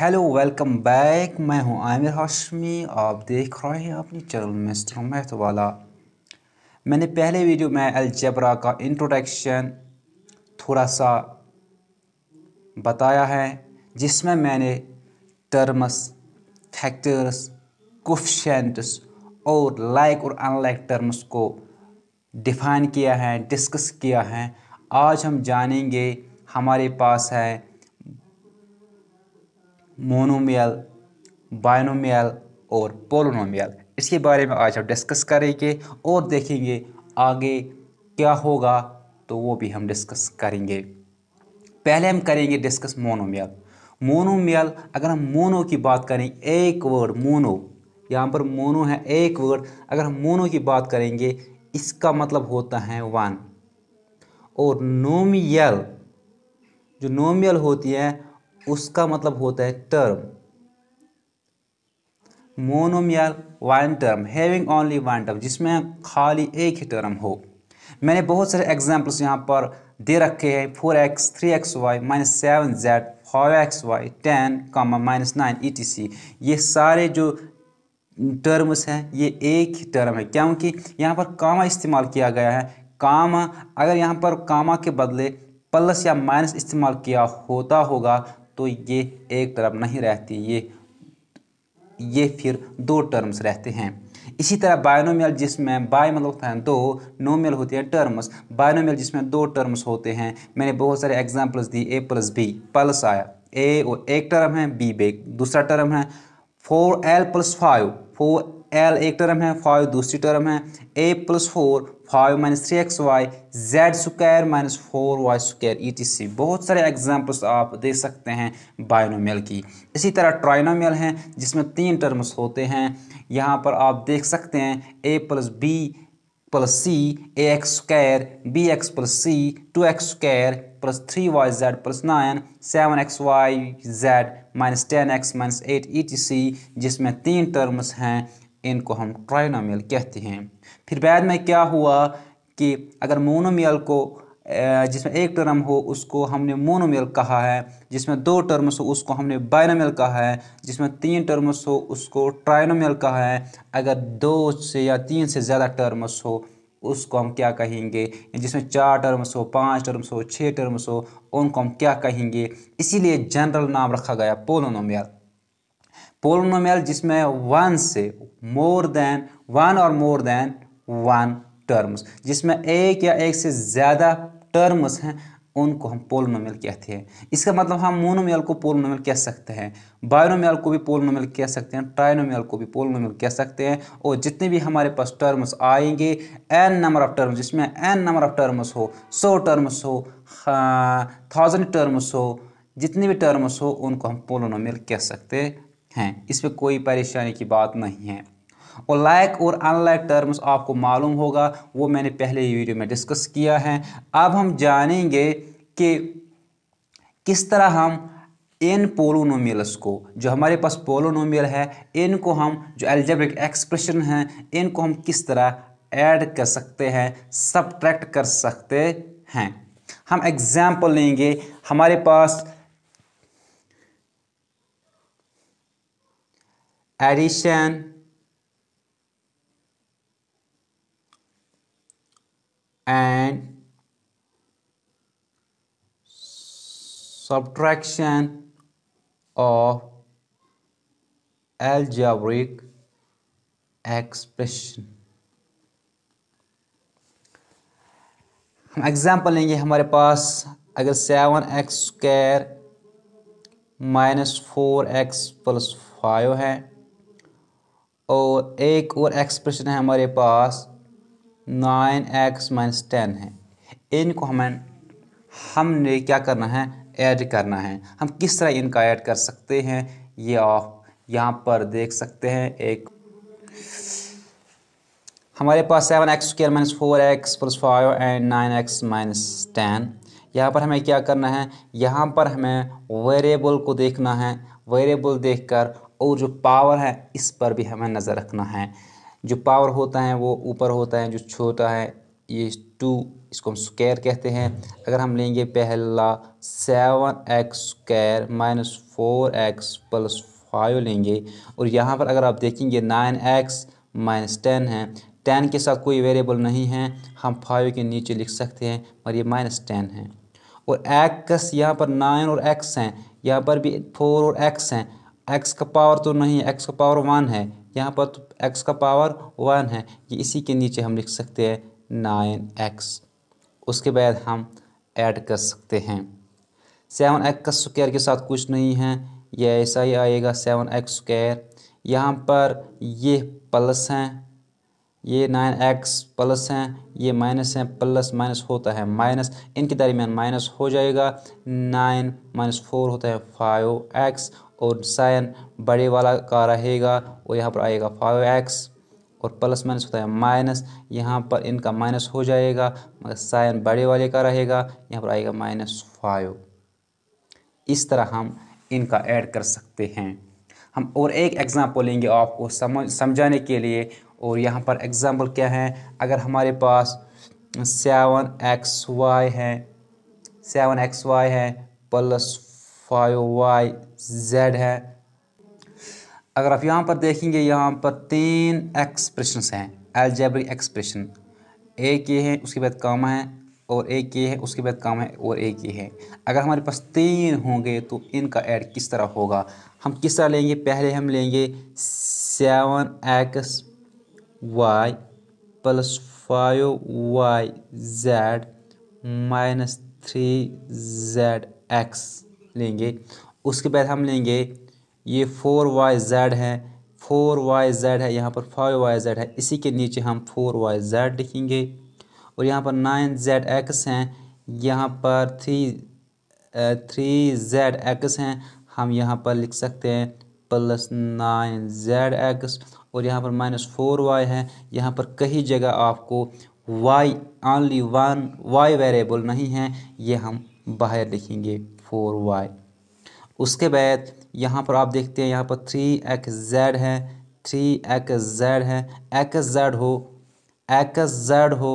hello welcome back मैं हूं आमिर हाशमी आप देख रहे हैं अपने चैनल मिस्टर मैथ वाला मैंने पहले वीडियो में अलजबरा का इंट्रोडक्शन थोड़ा सा बताया है जिसमें मैंने टर्म्स फैक्टर्स कोफिशेंट्स और लाइक और अनलाइक टर्म्स को डिफाइन किया है डिस्कस किया है आज हम जानेंगे हमारे पास है मोनोमियल बायनोमियल और पोलोनोमियल इसके बारे में आज हम डिस्कस करेंगे और देखेंगे आगे क्या होगा तो वो भी हम डिस्कस करेंगे पहले हम करेंगे डिस्कस मोनोमियल मोनोमियल अगर हम मोनो की बात करें एक वर्ड मोनो यहाँ पर मोनो है एक वर्ड अगर हम मोनो की बात करेंगे इसका मतलब होता है वन और नोमियल जो नोमियल होती है उसका मतलब होता है term monomial one term having only one term जिसमें खाली एक ही टर्म हो मैंने बहुत सारे एग्जाम्पल्स यहाँ पर दे रखे हैं four X three X Y minus seven Z five X Y ten comma minus nine E T C ये सारे जो टर्म्स हैं ये एक ही टर्म है क्योंकि यहाँ पर कामा इस्तेमाल किया गया है कामा अगर यहाँ पर कामा के बदले प्लस या माइनस इस्तेमाल किया होता होगा तो ये एक तरफ नहीं रहती ये ये फिर दो टर्म्स रहते हैं इसी तरह बायनोमियल जिसमें बाय मतलब होता है दो नोमियल होते हैं टर्म्स बायनोमियल जिसमें दो टर्म्स होते हैं मैंने बहुत सारे एग्जाम्पल्स दी ए प्लस बी प्लस आया ए वो एक टर्म है बी बे दूसरा टर्म है four L plus five four L एक टर्म है फाइव दूसरी टर्म है A plus four five minus three X Y Z square minus four Y square E T C बहुत सारे एग्जाम्पल्स आप दे सकते हैं बायनोमियल की इसी तरह ट्राइनोमियल हैं जिसमें तीन टर्म्स होते हैं यहाँ पर आप देख सकते हैं A plus B plus C A X square B X plus C two X square plus three Y Z plus nine seven X Y Z minus ten X minus eight E T C जिसमें तीन terms हैं इनको हम trinomial कहते हैं फिर बाद में क्या हुआ कि अगर मोनोमियल को जिसमें एक टर्म हो उसको हमने मोनोमियल कहा है जिसमें दो टर्म्स हो उसको हमने बायनोमियल कहा है जिसमें तीन टर्म्स हो उसको ट्राइनोमियल कहा है अगर दो से या तीन से ज़्यादा टर्म्स हो उसको हम क्या कहेंगे जिसमें चार टर्म्स हो पाँच टर्म्स हो छः टर्म्स हो उनको हम क्या कहेंगे इसीलिए जनरल नाम रखा गया पोलोनोमियल पोलिनोमियल जिसमें वन से मोर देन वन और मोर देन वन टर्म्स जिसमें एक या एक से ज़्यादा टर्म्स हैं उनको हम पोलोनोमियल कहते हैं इसका मतलब हम मोनोमियल को पोलोनोमियल कह सकते हैं बायोनोमियल को भी पोलोनोमियल कह सकते हैं ट्राइनोमियल को भी पोलोनोमियल कह सकते हैं और जितने भी हमारे पास टर्म्स आएंगे एन नंबर ऑफ टर्म्स जिसमें एन नंबर ऑफ टर्म्स हो सौ टर्म्स हो थाउजेंड हाँ, टर्म्स हो जितने भी टर्म्स हो उनको हम पोलोनोमियल कह सकते हैं हैं इसमें कोई परेशानी की बात नहीं है और लाइक और अनलाइक टर्म्स आपको मालूम होगा वो मैंने पहले ही वीडियो में डिस्कस किया है अब हम जानेंगे कि किस तरह हम इन पोलोनोमियल्स को जो हमारे पास पोलोनोमियल है इनको हम जो एल्जेब्रिक एक्सप्रेशन हैं इनको हम किस तरह ऐड कर सकते हैं सब्ट्रैक्ट कर सकते हैं हम एग्ज़ाम्पल लेंगे हमारे पास addition and subtraction of algebraic expression हम एग्ज़ाम्पल लेंगे हमारे पास अगर seven X square minus four X plus five है और एक और एक्सप्रेशन है हमारे पास नाइन एक्स माइनस टेन है इनको हमें हमने क्या करना है ऐड करना है हम किस तरह इनका ऐड कर सकते हैं ये आप यहाँ पर देख सकते हैं एक हमारे पास seven X square minus four X plus five and nine X minus ten यहाँ पर हमें क्या करना है यहाँ पर हमें वेरिएबल को देखना है वेरिएबल देखकर और जो पावर है इस पर भी हमें नज़र रखना है जो पावर होता है वो ऊपर होता है जो छोटा है ये टू इसको हम स्क्वायर कहते हैं अगर हम लेंगे पहला seven X square minus four X plus five लेंगे और यहाँ पर अगर आप देखेंगे नाइन एक्स माइनस टेन है टेन के साथ कोई वेरिएबल नहीं है हम फाइव के नीचे लिख सकते हैं और ये माइनस टेन है और एक्स यहाँ पर नाइन और एक्स हैं यहाँ पर भी फोर और एक्स हैं एक्स का पावर तो नहीं है एक्स का पावर वन है यहाँ पर तो एक्स का पावर वन है ये इसी के नीचे हम लिख सकते हैं नाइन एक्स उसके बाद हम ऐड कर सकते हैं सेवन एक्स का स्क्वायर के साथ कुछ नहीं है ये ऐसा ही आएगा सेवन एक्स स्क्वायर यहाँ पर ये प्लस हैं ये नाइन एक्स प्लस हैं ये माइनस हैं प्लस माइनस होता है माइनस इनके दरमियान माइनस हो जाएगा नाइन माइनस फोर होता है फाइव एक्स और साइन बड़े वाला का रहेगा और यहाँ पर आएगा फाइव एक्स और प्लस माइनस होता है माइनस यहाँ पर इनका माइनस हो जाएगा मगर साइन बड़े वाले का रहेगा यहाँ पर आएगा माइनस फाइव इस तरह हम इनका ऐड कर सकते हैं हम और एक एग्ज़ाम्पल लेंगे आपको समझ समझाने के लिए और यहाँ पर एग्ज़ाम्पल क्या है अगर हमारे पास सेवन एक्स वाई है सेवन एक्स वाई है प्लस फाइव वाई जेड है अगर आप यहाँ पर देखेंगे यहाँ पर तीन एक्सप्रेशन हैं एल्जेब्रिक एक्सप्रेशन एक ये है उसके बाद काम है और एक ये है उसके बाद काम है और एक ये है अगर हमारे पास तीन होंगे तो इनका ऐड किस तरह होगा हम किस तरह लेंगे पहले हम लेंगे seven X Y plus five Y Z minus three Z X लेंगे उसके बाद हम लेंगे ये फोर वाई जेड है फोर वाई जेड है यहाँ पर फाइव वाई जेड है इसी के नीचे हम फोर वाई जेड लिखेंगे और यहाँ पर नाइन जेड एक्स हैं यहाँ पर थ्री थ्री जेड एक्स हैं हम यहाँ पर लिख सकते हैं प्लस नाइन जेड एक्स और यहाँ पर माइनस फोर वाई है यहाँ पर कहीं जगह आपको Y only one Y variable नहीं है ये हम बाहर लिखेंगे फोर वाई उसके बाद यहाँ पर आप देखते हैं यहाँ पर थ्री एक्स जेड है थ्री एक्स जेड है एक्स जेड हो एक्स जेड हो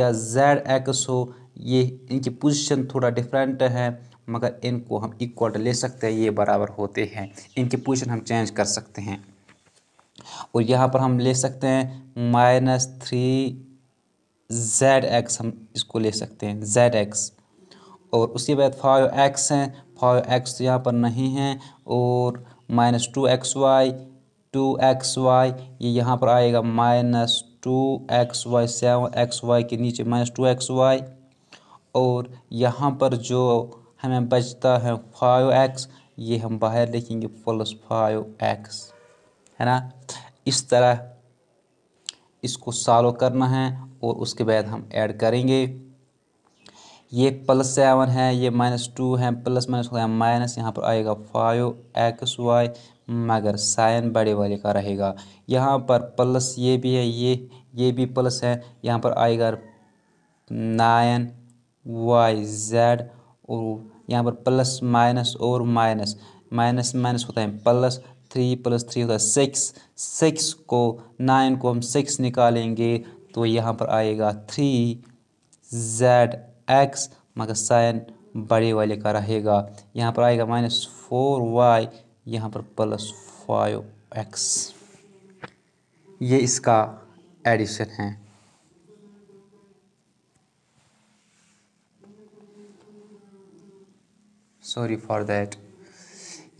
या जेड एक्स हो ये इनकी पोजीशन थोड़ा डिफरेंट है मगर इनको हम इक्वल ले सकते हैं ये बराबर होते हैं इनकी पोजिशन हम चेंज कर सकते हैं और यहाँ पर हम ले सकते हैं माइनस थ्री जेड एक्स हम इसको ले सकते हैं जेड एक्स और उसके बाद फाइव एक्स हैं फाइव एक्स यहाँ पर नहीं हैं और minus two X Y two X Y ये यहाँ पर आएगा minus two X Y seven X Y के नीचे माइनस टू एक्स वाई और यहाँ पर जो हमें बचता है फाइव एक्स ये हम बाहर लिखेंगे प्लस फाइव एक्स है ना इस तरह इसको सॉल्व करना है और उसके बाद हम ऐड करेंगे ये प्लस सेवन है ये माइनस टू है प्लस माइनस है माइनस यहाँ पर आएगा फाइव एक्स वाई मगर साइन बड़े वाले का रहेगा यहाँ पर प्लस ये भी है ये ये भी प्लस है यहाँ पर आएगा नाइन वाई जेड और यहाँ पर प्लस माइनस और माइनस माइनस माइनस होता है प्लस थ्री प्लस थ्री होता है सिक्स सिक्स को नाइन को हम सिक्स निकालेंगे तो यहाँ पर आएगा थ्री जेड एक्स मगर साइन बड़े वाले का रहेगा यहाँ पर आएगा माइनस फोर वाई यहाँ पर प्लस फाइव एक्स ये इसका एडिशन है सॉरी फॉर दैट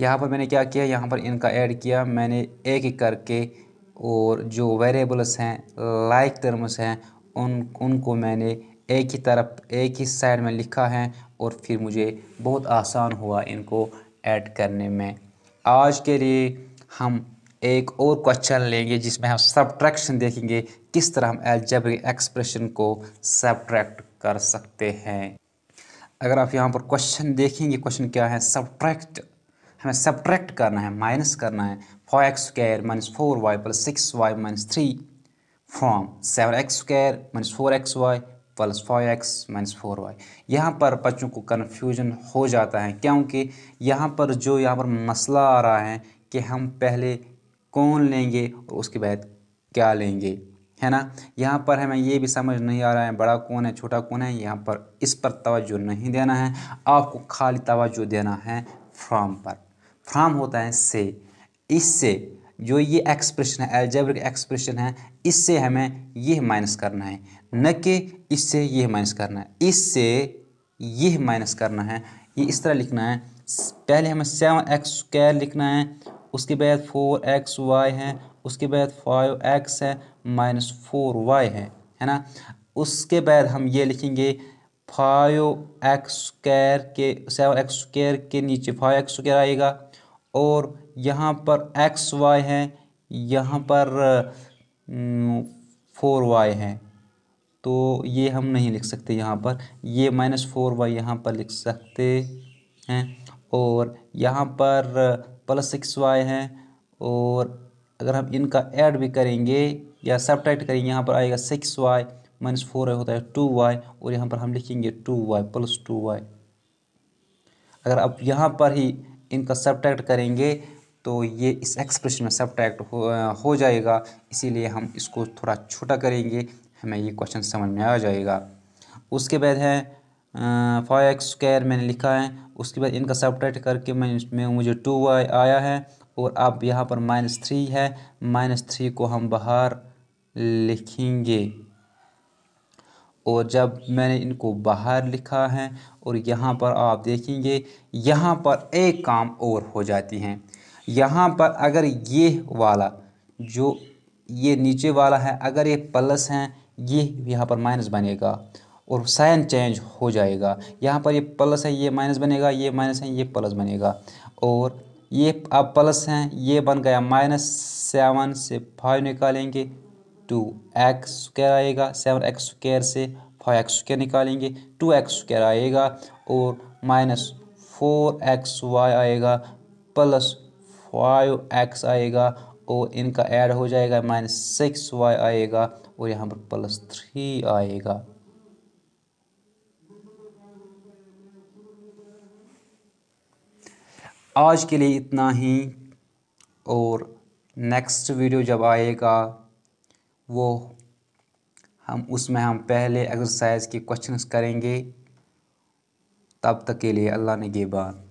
यहाँ पर मैंने क्या किया यहाँ पर इनका ऐड किया मैंने एक एक करके और जो वेरिएबल्स हैं लाइक टर्म्स हैं उन उनको मैंने एक ही तरफ एक ही साइड में लिखा है और फिर मुझे बहुत आसान हुआ इनको ऐड करने में आज के लिए हम एक और क्वेश्चन लेंगे जिसमें हम सब्ट्रैक्शन देखेंगे किस तरह हम एल्जेब्रिक एक्सप्रेशन को सब्ट्रैक्ट कर सकते हैं अगर आप यहाँ पर क्वेश्चन देखेंगे क्वेश्चन क्या है सब्ट्रैक्ट हमें सब्ट्रैक्ट करना है माइनस करना है four X square minus four Y plus six Y minus three from seven X square minus four X Y plus five X minus four Y यहाँ पर बच्चों को कन्फ्यूजन हो जाता है क्योंकि यहाँ पर जो यहाँ पर मसला आ रहा है कि हम पहले कौन लेंगे और उसके बाद क्या लेंगे है ना यहाँ पर हमें ये भी समझ नहीं आ रहा है बड़ा कौन है छोटा कौन है यहाँ पर इस पर तोज्जो नहीं देना है आपको खाली तोज्जो देना है फ्राम पर फ्राम होता है से इससे जो ये एक्सप्रेशन है एल्जेब्रिक एक्सप्रेशन है इससे हमें यह माइनस करना है न कि इससे यह माइनस करना है इससे यह माइनस करना है ये इस तरह लिखना है पहले हमें सेवन एक्स स्क्वायर लिखना है उसके बाद फोर एक्स वाई है उसके बाद फाइव एक्स है माइनस फोर वाई है है ना उसके बाद हम ये लिखेंगे फाइव एक्स स्क्र के सेवन एक्स स्क्र के नीचे फाइव एक्स स्क्र आएगा और यहाँ पर एक्स वाई है यहाँ पर फोर वाई है तो ये हम नहीं लिख सकते यहाँ पर ये माइनस फोर वाई यहाँ पर लिख सकते हैं और यहाँ पर प्लस सिक्स वाई है और अगर हम इनका ऐड भी करेंगे या सब्ट्रैक्ट करेंगे यहाँ पर आएगा six Y minus four Y होता है टू वाई और यहाँ पर हम लिखेंगे two Y plus two Y अगर आप यहाँ पर ही इनका सब्ट्रैक्ट करेंगे तो ये इस एक्सप्रेशन में सब्ट्रैक्ट हो, हो जाएगा इसीलिए हम इसको थोड़ा छोटा करेंगे हमें ये क्वेश्चन समझ में आ जाएगा उसके बाद है फाइव एक्स स्क्वायर मैंने लिखा है उसके बाद इनका सब्ट्रैक्ट करके मैं इसमें मुझे टू वाई आया है और अब यहाँ पर माइनस थ्री है माइनस थ्री को हम बाहर लिखेंगे और जब मैंने इनको बाहर लिखा है और यहाँ पर आप देखेंगे यहाँ पर एक काम और हो जाती हैं यहाँ पर अगर ये वाला जो ये नीचे वाला है अगर ये प्लस हैं ये यहाँ पर माइनस बनेगा और साइन चेंज हो जाएगा यहाँ पर ये प्लस है ये माइनस बनेगा ये माइनस है ये प्लस बनेगा और ये अब प्लस हैं ये बन गया माइनस सेवन से फाइव निकालेंगे टू एक्स स्क्र आएगा सेवन एक्स स्क्र से फाइव एक्स स्क्र निकालेंगे टू एक्स स्क्र आएगा और माइनस फोर एक्स वाई आएगा प्लस फाइव एक्स आएगा और इनका ऐड हो जाएगा माइनस सिक्स वाई आएगा और यहाँ पर प्लस थ्री आएगा आज के लिए इतना ही और नेक्स्ट वीडियो जब आएगा वो हम उसमें हम पहले एक्सरसाइज के क्वेश्चंस करेंगे तब तक के लिए अल्लाह ने गेबान